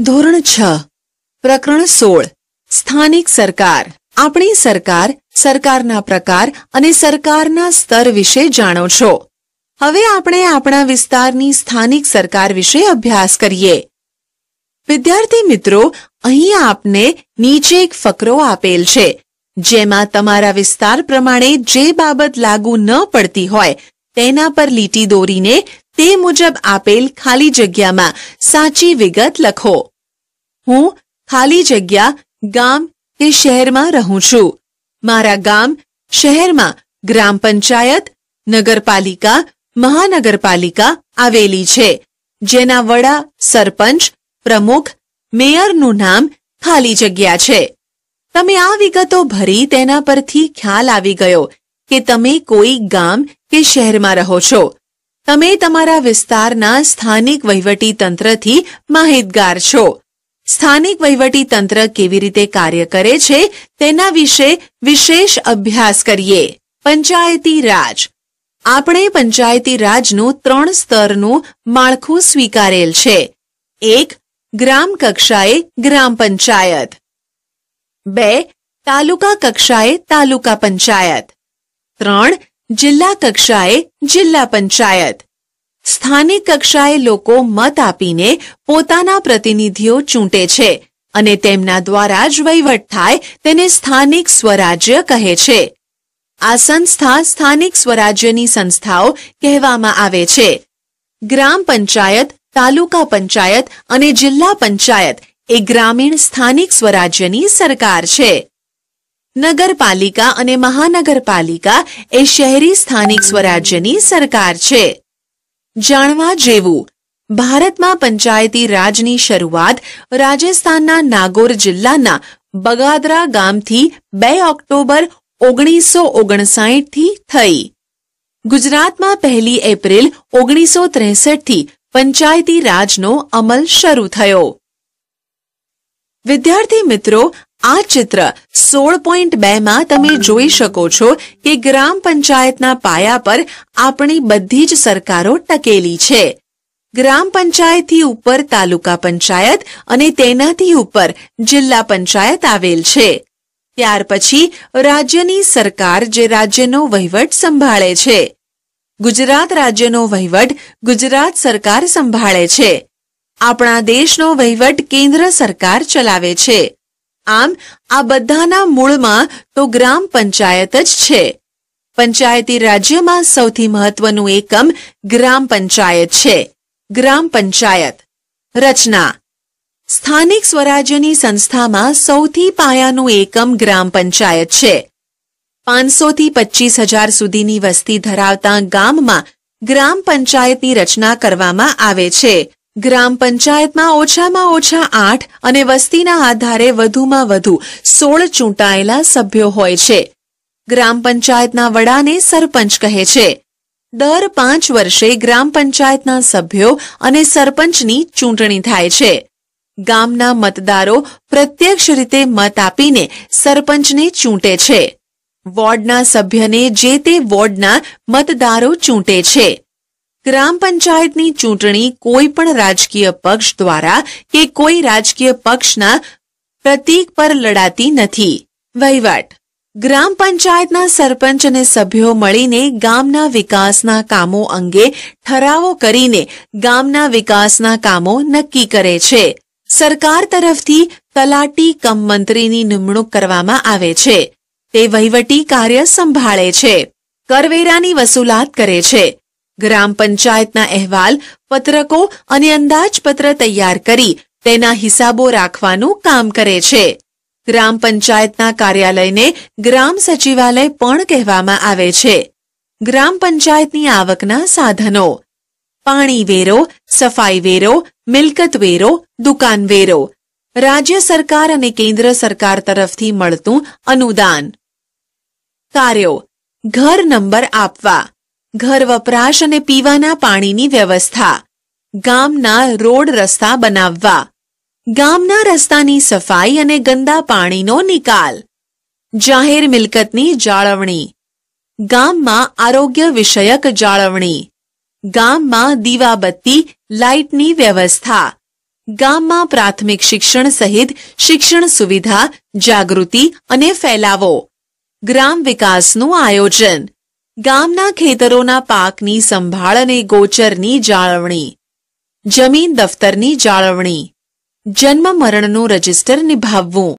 ધોરણ છ પ્રકરણ સોળ સ્થાનિક સરકાર આપણી સરકાર સરકારના પ્રકાર અને સરકારના સ્તર વિશે જાણો છો હવે આપણે આપણા વિસ્તારની સ્થાનિક સરકાર વિશે અભ્યાસ કરીએ વિદ્યાર્થી મિત્રો અહીં આપને નીચે એક ફકરો આપેલ છે જેમાં તમારા વિસ્તાર પ્રમાણે જે બાબત લાગુ ન પડતી હોય તેના પર લીટી દોરીને તે મુજબ આપેલ ખાલી જગ્યામાં સાચી વિગત લખો હું ખાલી જગ્યા ગામ કે શહેરમાં રહું છું મારા ગામ શહેરમાં ગ્રામ પંચાયત નગરપાલિકા મહાનગરપાલિકા આવેલી છે જેના વડા સરપંચ પ્રમુખ મેયરનું નામ ખાલી જગ્યા છે તમે આ વિગતો ભરી તેના પરથી ખ્યાલ આવી ગયો કે તમે કોઈ ગામ કે શહેરમાં રહો છો તમે તમારા વિસ્તારના સ્થાનિક વહીવટી તંત્રથી માહિતગાર છો સ્થાનિક વહીવટી તંત્ર કેવી રીતે કાર્ય કરે છે તેના વિશે વિશેષ અભ્યાસ કરીએ પંચાયતી રાજ આપણે પંચાયતી રાજનું ત્રણ સ્તરનું માળખું સ્વીકારેલ છે એક ગ્રામ કક્ષાએ ગ્રામ પંચાયત બે તાલુકા કક્ષાએ તાલુકા પંચાયત ત્રણ જિલ્લા કક્ષાએ જિલ્લા પંચાયત સ્થાનિક કક્ષાએ લોકો મત આપીને પોતાના પ્રતિનિધિઓ ચૂંટે છે અને તેમના દ્વારા જ વહીવટ થાય તેને સ્થાનિક સ્વરાજ્ય કહે છે આ સંસ્થા સ્થાનિક સ્વરાજ્યની સંસ્થાઓ કહેવામાં આવે છે ગ્રામ પંચાયત તાલુકા પંચાયત અને જિલ્લા પંચાયત એ ગ્રામીણ સ્થાનિક સ્વરાજ્યની સરકાર છે નગરપાલિકા અને મહાનગરપાલિકા એ શહેરી સ્થાનિક સ્વરાજ્યની સરકાર છે જાણવા જેવું ભારતમાં પંચાયતી રાજની શરૂઆત રાજસ્થાનના નાગોર જિલ્લાના બગાદરા ગામથી બે ઓક્ટોબર ઓગણીસો ઓગણસાઠથી થઈ ગુજરાતમાં પહેલી એપ્રિલ ઓગણીસો ત્રેસઠથી પંચાયતી રાજનો અમલ શરૂ થયો વિદ્યાર્થી મિત્રો આ ચિત્ર સોળ પોઈન્ટ બેમાં તમે જોઈ શકો છો કે ગ્રામ પંચાયતના પાયા પર આપણી બધી જ સરકારો ટકેલી છે ગ્રામ પંચાયતથી ઉપર તાલુકા પંચાયત અને તેનાથી ઉપર જિલ્લા પંચાયત આવેલ છે ત્યાર પછી રાજ્યની સરકાર જે રાજ્યનો વહીવટ સંભાળે છે ગુજરાત રાજ્યનો વહીવટ ગુજરાત સરકાર સંભાળે છે આપણા દેશનો વહીવટ કેન્દ્ર સરકાર ચલાવે છે આમ આ બધાના મૂળમાં તો ગ્રામ પંચાયત જ છે પંચાયતી રાજ્યમાં સૌથી મહત્વનું એકમ ગ્રામ પંચાયત છે ગ્રામ પંચાયત રચના સ્થાનિક સ્વરાજ્યની સંસ્થામાં સૌથી પાયાનું એકમ ગ્રામ પંચાયત છે પાંચસોથી પચીસ હજાર સુધીની વસ્તી ધરાવતા ગામમાં ગ્રામ પંચાયતની રચના કરવામાં આવે છે ગ્રામ પંચાયતમાં ઓછામાં ઓછા આઠ અને વસ્તીના આધારે વધુમાં વધુ સોળ ચૂંટાયેલા સભ્યો હોય છે ગ્રામ પંચાયતના વડાને સરપંચ કહે છે દર પાંચ વર્ષે ગ્રામ પંચાયતના સભ્યો અને સરપંચની ચૂંટણી થાય છે ગામના મતદારો પ્રત્યક્ષ રીતે મત આપીને સરપંચને ચૂંટે છે વોર્ડના સભ્યને જે તે વોર્ડના મતદારો ચૂંટે છે ગ્રામ પંચાયતની ચૂંટણી કોઈ પણ રાજકીય પક્ષ દ્વારા કે કોઈ રાજકીય પક્ષના પ્રતીક પર લડાતી નથી વહીવટ ગ્રામ પંચાયતના સરપંચ અને સભ્યો મળીને ગામના વિકાસના કામો અંગે ઠરાવો કરીને ગામના વિકાસના કામો નક્કી કરે છે સરકાર તરફથી તલાટી કમ મંત્રીની નિમણૂક કરવામાં આવે છે તે વહીવટી કાર્ય સંભાળે છે કરવેરાની વસૂલાત કરે છે ગ્રામ પંચાયતના અહેવાલ પત્રકો અને અંદાજપત્ર તૈયાર કરી તેના હિસાબો રાખવાનું કામ કરે છે ગ્રામ પંચાયતના કાર્યાલયને ગ્રામ સચિવાલય પણ કહેવામાં આવે છે ગ્રામ પંચાયતની આવકના સાધનો પાણી વેરો સફાઈ વેરો મિલકત વેરો દુકાન વેરો રાજ્ય સરકાર અને કેન્દ્ર સરકાર તરફથી મળતું અનુદાન કાર્યો ઘર નંબર આપવા ઘર વપરાશ અને પીવાના પાણીની વ્યવસ્થા ગામના રોડ રસ્તા બનાવવા ગામના રસ્તાની સફાઈ અને ગંદા પાણીનો નિકાલ જાહેર મિલકતની જાળવણી ગામમાં આરોગ્ય વિષયક જાળવણી ગામમાં દીવાબત્તી લાઇટની વ્યવસ્થા ગામમાં પ્રાથમિક શિક્ષણ સહિત શિક્ષણ સુવિધા જાગૃતિ અને ફેલાવો ગ્રામ વિકાસનું આયોજન ગામના ખેતરોના પાકની સંભાળ અને ગોચરની જાળવણી જમીન દફતરની જાળવણી જન્મ મરણનું રજિસ્ટર નિભાવવું